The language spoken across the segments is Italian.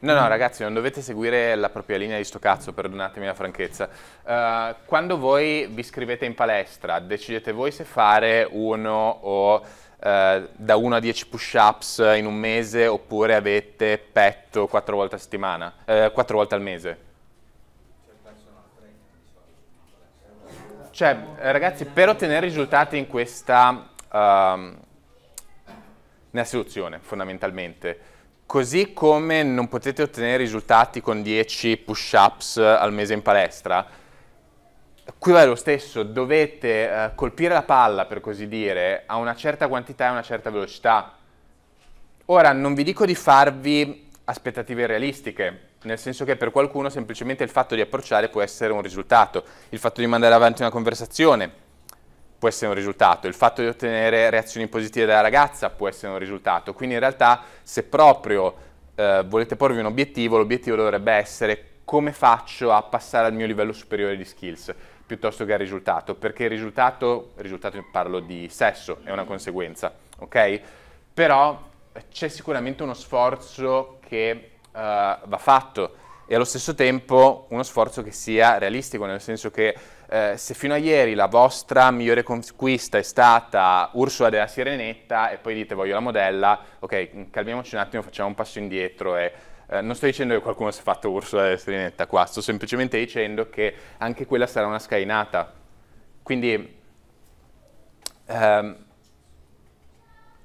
No, no, ragazzi, non dovete seguire la propria linea di sto cazzo, perdonatemi la franchezza. Uh, quando voi vi iscrivete in palestra, decidete voi se fare uno o... Uh, da 1 a 10 push-ups in un mese oppure avete petto quattro volte a settimana, uh, volte al mese? Cioè, ragazzi, per ottenere risultati in questa... Uh, nella soluzione, fondamentalmente, Così come non potete ottenere risultati con 10 push-ups eh, al mese in palestra, qui va lo stesso, dovete eh, colpire la palla, per così dire, a una certa quantità e a una certa velocità. Ora, non vi dico di farvi aspettative realistiche, nel senso che per qualcuno semplicemente il fatto di approcciare può essere un risultato, il fatto di mandare avanti una conversazione, può essere un risultato, il fatto di ottenere reazioni positive dalla ragazza può essere un risultato, quindi in realtà se proprio eh, volete porvi un obiettivo, l'obiettivo dovrebbe essere come faccio a passare al mio livello superiore di skills piuttosto che al risultato, perché il risultato, risultato parlo di sesso, è una conseguenza, ok? Però c'è sicuramente uno sforzo che uh, va fatto e allo stesso tempo uno sforzo che sia realistico, nel senso che eh, se fino a ieri la vostra migliore conquista è stata Ursula della Sirenetta e poi dite voglio la modella, ok, mm, calmiamoci un attimo, facciamo un passo indietro e eh, non sto dicendo che qualcuno si è fatto Ursula della Sirenetta qua, sto semplicemente dicendo che anche quella sarà una scalinata. Quindi ehm,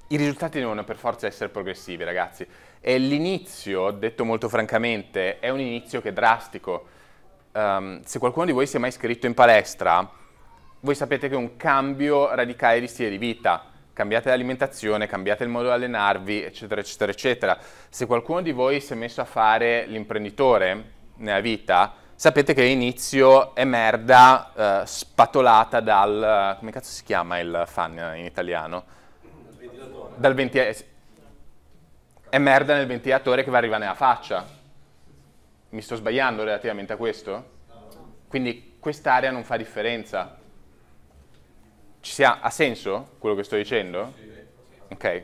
i risultati devono per forza essere progressivi, ragazzi. E l'inizio, detto molto francamente, è un inizio che è drastico um, se qualcuno di voi si è mai iscritto in palestra, voi sapete che è un cambio radicale di stile di vita. Cambiate l'alimentazione, cambiate il modo di allenarvi, eccetera, eccetera, eccetera. Se qualcuno di voi si è messo a fare l'imprenditore nella vita, sapete che all'inizio è merda eh, spatolata dal... Eh, come cazzo si chiama il fan in italiano? Dal ventilatore. È merda nel ventilatore che va arriva nella faccia. Mi sto sbagliando relativamente a questo? Quindi quest'area non fa differenza. Sia, ha senso quello che sto dicendo? Ok.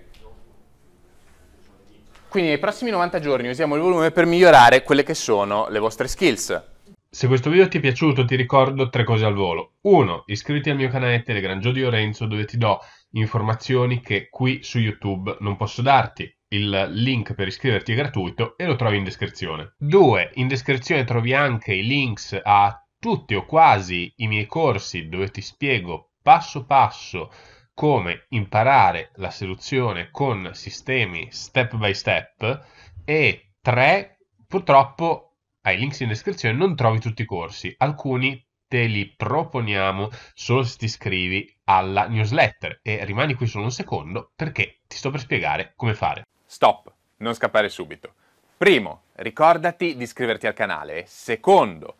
Quindi nei prossimi 90 giorni usiamo il volume per migliorare quelle che sono le vostre skills. Se questo video ti è piaciuto ti ricordo tre cose al volo. 1. Iscriviti al mio canale Telegram Giodio Renzo dove ti do informazioni che qui su YouTube non posso darti il link per iscriverti è gratuito e lo trovi in descrizione. 2. In descrizione trovi anche i links a tutti o quasi i miei corsi dove ti spiego passo passo come imparare la seduzione con sistemi step by step e 3. Purtroppo ai links in descrizione non trovi tutti i corsi, alcuni te li proponiamo solo se ti iscrivi alla newsletter e rimani qui solo un secondo perché ti sto per spiegare come fare. Stop, non scappare subito. Primo, ricordati di iscriverti al canale. Secondo,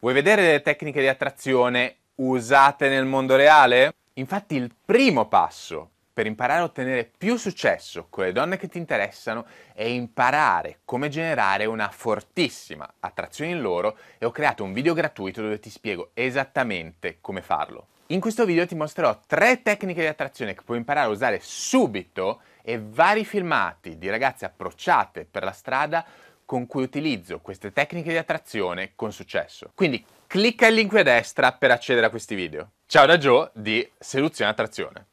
vuoi vedere le tecniche di attrazione usate nel mondo reale? Infatti il primo passo per imparare a ottenere più successo con le donne che ti interessano è imparare come generare una fortissima attrazione in loro e ho creato un video gratuito dove ti spiego esattamente come farlo. In questo video ti mostrerò tre tecniche di attrazione che puoi imparare a usare subito e vari filmati di ragazze approcciate per la strada con cui utilizzo queste tecniche di attrazione con successo. Quindi clicca il link qui a destra per accedere a questi video. Ciao da Joe di Seduzione Attrazione.